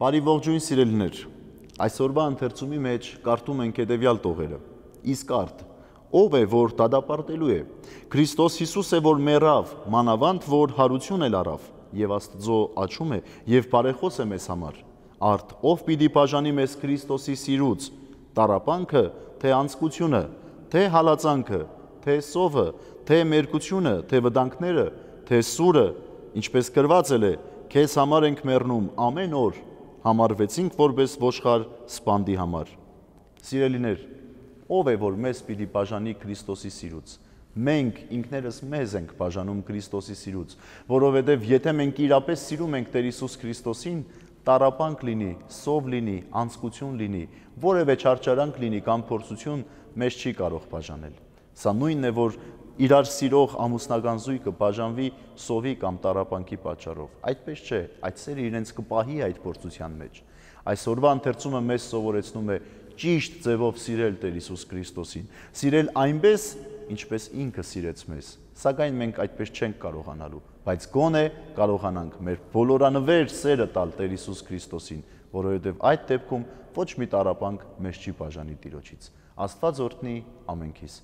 Բարի ողջույն սիրելիներ։ Այսօրվա ընթերցումի մեջ կարդում ենք հետևյալ տողերը։ Իսկ արդ ով է որ դադապարտելու է։ Քրիստոս Հիսուս է որ մեռավ, մանավանդ որ հարություն էլ առավ եւ Աստծո աչում է եւ բարեխոս է մեզ համար։ Արդ ով պիտի բաժանի մեզ Քրիստոսի սիրուց՝ տարապանքը, թե անցկությունը, թե հալածանքը, թե սովը, թե մերկությունը, թե վտանգները, թե սուրը, ինչպես գրված էլ է, քեզ համար ենք մեռնում ամեն օր համարվեցինք որպես ոչխար սպանդի համար։ Սիրելիներ, ով է որ մեզ պիտի բաժանի Քրիստոսի սիրուց։ Մենք ինքներս մեզ ենք բաժանում Քրիստոսի սիրուց, որովհետև եթե մենք իրապես սիրում ենք Տեր Հիսուս Քրիստոսին, տարապանք լինի, սով լինի, անցկություն լինի, որևէ չարչարանք լինի կամ փորձություն մեզ չի կարող բաժանել։ Սա նույնն է, որ իրար սիրող ամուսնական զույգը բաժանվի սովի կամ տարապանքի պատճառով։ Այդպես չէ, այդ սերը իրենց կպահի այդ փորձության մեջ։ Այսօրվա ընթերցումը մեզ սովորեցնում է ճիշտ ձևով սիրել Տեր Հիսուս Քրիստոսին, սիրել այնպես, ինչպես ինքը սիրեց մեզ։ Սակայն մենք այդպես չենք կարողանալու, բայց գոնե կարողանանք մեր բոլորանվեր սերը տալ Տեր Հիսուս Քրիստոսին, որովհետև այդ դեպքում ոչ մի տարապանք մեզ չի բաժանի Տիրոջից։ Աստված օրհնի ամենքիս։